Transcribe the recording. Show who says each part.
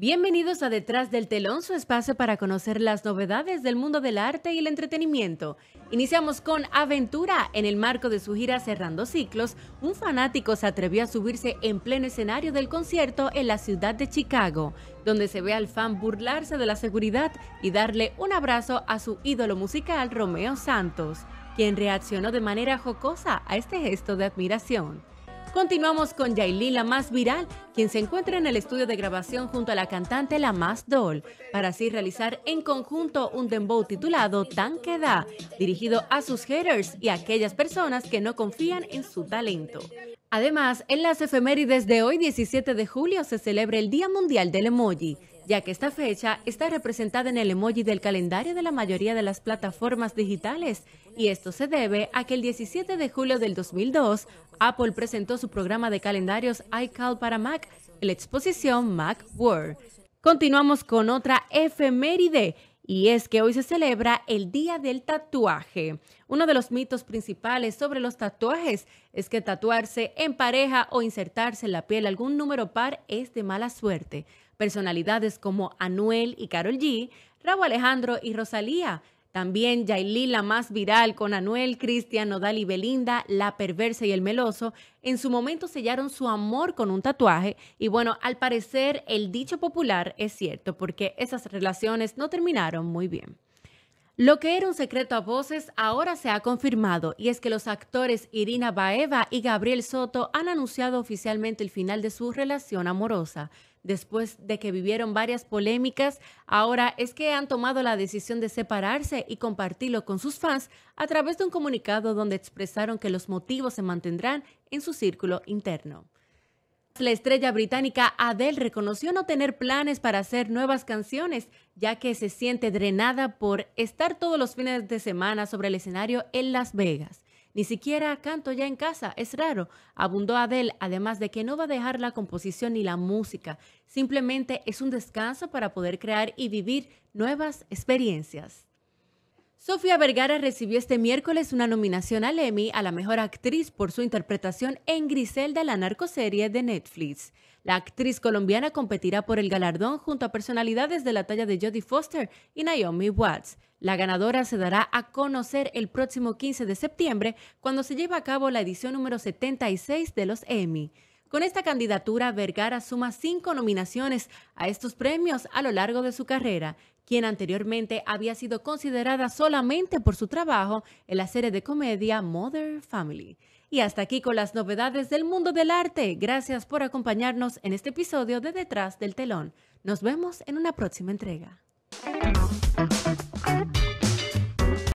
Speaker 1: Bienvenidos a Detrás del Telón, su espacio para conocer las novedades del mundo del arte y el entretenimiento. Iniciamos con Aventura. En el marco de su gira Cerrando Ciclos, un fanático se atrevió a subirse en pleno escenario del concierto en la ciudad de Chicago, donde se ve al fan burlarse de la seguridad y darle un abrazo a su ídolo musical Romeo Santos, quien reaccionó de manera jocosa a este gesto de admiración. Continuamos con Yailin, la más viral, quien se encuentra en el estudio de grabación junto a la cantante La Más Doll, para así realizar en conjunto un dembow titulado Tan Da, dirigido a sus haters y a aquellas personas que no confían en su talento. Además, en las efemérides de hoy, 17 de julio, se celebra el Día Mundial del Emoji ya que esta fecha está representada en el emoji del calendario de la mayoría de las plataformas digitales, y esto se debe a que el 17 de julio del 2002, Apple presentó su programa de calendarios iCal para Mac, en la exposición Mac Continuamos con otra efeméride y es que hoy se celebra el Día del Tatuaje. Uno de los mitos principales sobre los tatuajes es que tatuarse en pareja o insertarse en la piel algún número par es de mala suerte. Personalidades como Anuel y Carol G, Raúl Alejandro y Rosalía también Yailí, la más viral, con Anuel, Cristian, Nodal y Belinda, la perversa y el meloso, en su momento sellaron su amor con un tatuaje. Y bueno, al parecer el dicho popular es cierto, porque esas relaciones no terminaron muy bien. Lo que era un secreto a voces ahora se ha confirmado y es que los actores Irina Baeva y Gabriel Soto han anunciado oficialmente el final de su relación amorosa. Después de que vivieron varias polémicas, ahora es que han tomado la decisión de separarse y compartirlo con sus fans a través de un comunicado donde expresaron que los motivos se mantendrán en su círculo interno. La estrella británica Adele reconoció no tener planes para hacer nuevas canciones, ya que se siente drenada por estar todos los fines de semana sobre el escenario en Las Vegas. Ni siquiera canto ya en casa, es raro, abundó Adele, además de que no va a dejar la composición ni la música, simplemente es un descanso para poder crear y vivir nuevas experiencias. Sofía Vergara recibió este miércoles una nominación al Emmy a la mejor actriz por su interpretación en Griselda, la narcoserie de Netflix. La actriz colombiana competirá por el galardón junto a personalidades de la talla de Jodie Foster y Naomi Watts. La ganadora se dará a conocer el próximo 15 de septiembre cuando se lleva a cabo la edición número 76 de los Emmy. Con esta candidatura, Vergara suma cinco nominaciones a estos premios a lo largo de su carrera, quien anteriormente había sido considerada solamente por su trabajo en la serie de comedia Mother Family. Y hasta aquí con las novedades del mundo del arte. Gracias por acompañarnos en este episodio de Detrás del Telón. Nos vemos en una próxima entrega.